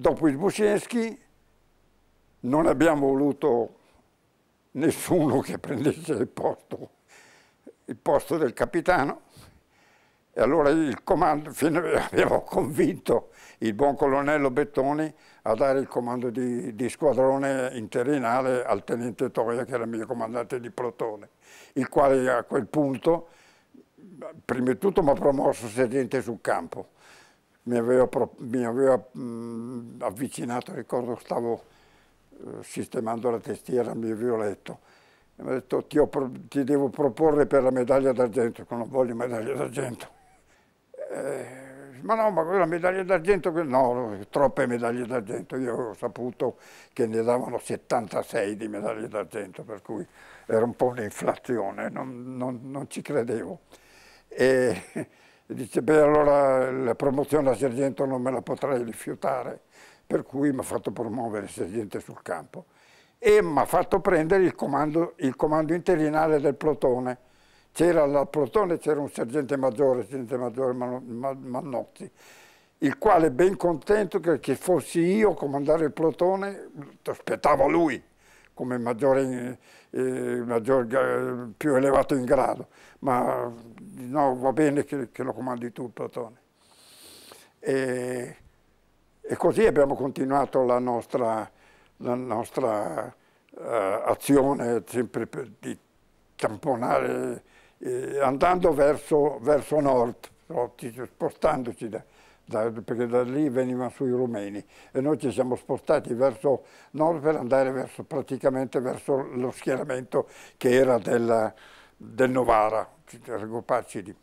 Dopo il Sbusinski non abbiamo voluto nessuno che prendesse il posto, il posto del capitano e allora il comando, abbiamo convinto il buon colonnello Bettoni a dare il comando di, di, squadrone interinale al tenente Toia, che era il mio comandante di plotone, il quale a quel punto, prima di tutto, mi ha promosso sergente sul campo mi aveva, mi aveva mh, mm, avvicinato, ricordo stavo eh, sistemando la testiera mio violetto, e mi ha detto ti, ho, ti, devo proporre per la medaglia d'argento, non voglio medaglia d'argento. Eh, ma no, ma quella medaglia d'argento, no, troppe medaglie d'argento, io ho saputo che ne davano 76 di medaglie d'argento, per cui era un po' un'inflazione, non, non, non, ci credevo. E, E dice, beh, allora la promozione a sergente non me la potrei rifiutare, per cui mi ha fatto promuovere sergente sul campo e mi ha fatto prendere il comando, il comando interinale del plotone. C'era al plotone c'era un sergente maggiore, sergente maggiore Mannozzi, il quale ben contento che, che fossi io a comandare il plotone, aspettava lui come maggiore, eh, maggior, più elevato in grado, ma no, va bene che, che lo comandi tu Platone. E, e così abbiamo continuato la nostra, la nostra uh, azione sempre per, di tamponare, eh, andando verso, verso nord, spostandoci da, da, perché da lì venivano sui rumeni e noi ci siamo spostati verso nord per andare verso, praticamente verso lo schieramento che era della, del Novara, Argopacidi.